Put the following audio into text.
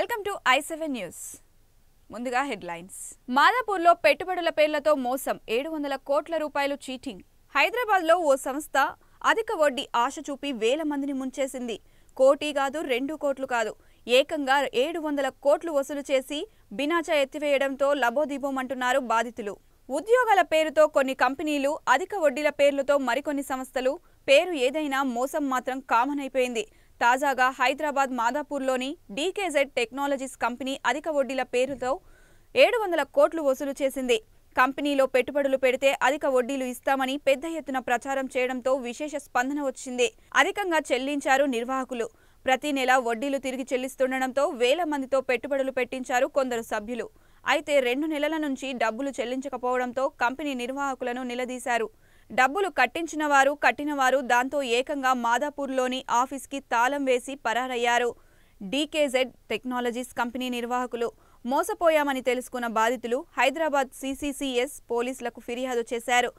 welcome to I seven news ముందుగా హెడ్లైన్స్ మాదాపూర్లో పెట్టుబడుల పేర్లతో మోసం ఏడు వందల కోట్ల రూపాయలు చీటింగ్ హైదరాబాద్లో ఓ సంస్థ అధిక వడ్డీ ఆశ చూపి వేల మందిని ముంచేసింది కోటి కాదు రెండు కోట్లు కాదు ఏకంగా ఏడు వందల కోట్లు వసూలు చేసి బినాచా ఎత్తివేయడంతో లబోదిబోమంటున్నారు బాధితులు ఉద్యోగాల పేరుతో కొన్ని కంపెనీలు అధిక వడ్డీల పేర్లతో మరికొన్ని సంస్థలు పేరు ఏదైనా మోసం మాత్రం కామన్ అయిపోయింది తాజాగా హైదరాబాద్ మాదాపూర్లోని డీకేజెడ్ టెక్నాలజీస్ కంపెనీ అధిక వడ్డీల పేరుతో ఏడు వందల కోట్లు వసూలు చేసింది కంపెనీలో పెట్టుబడులు పెడితే అధిక వడ్డీలు ఇస్తామని పెద్ద ఎత్తున ప్రచారం చేయడంతో విశేష స్పందన వచ్చింది అధికంగా చెల్లించారు నిర్వాహకులు ప్రతి నెల వడ్డీలు తిరిగి చెల్లిస్తుండడంతో వేల మందితో పెట్టుబడులు పెట్టించారు కొందరు సభ్యులు అయితే రెండు నెలల నుంచి డబ్బులు చెల్లించకపోవడంతో కంపెనీ నిర్వాహకులను నిలదీశారు డబ్బులు కట్టించిన వారు కట్టినవారు దాంతో ఏకంగా మాదాపూర్లోని ఆఫీస్కి తాళం వేసి పరారయ్యారు డీకేజెడ్ టెక్నాలజీస్ కంపెనీ నిర్వాహకులు మోసపోయామని తెలుసుకున్న బాధితులు హైదరాబాద్ సీసీసీఎస్ పోలీసులకు ఫిర్యాదు చేశారు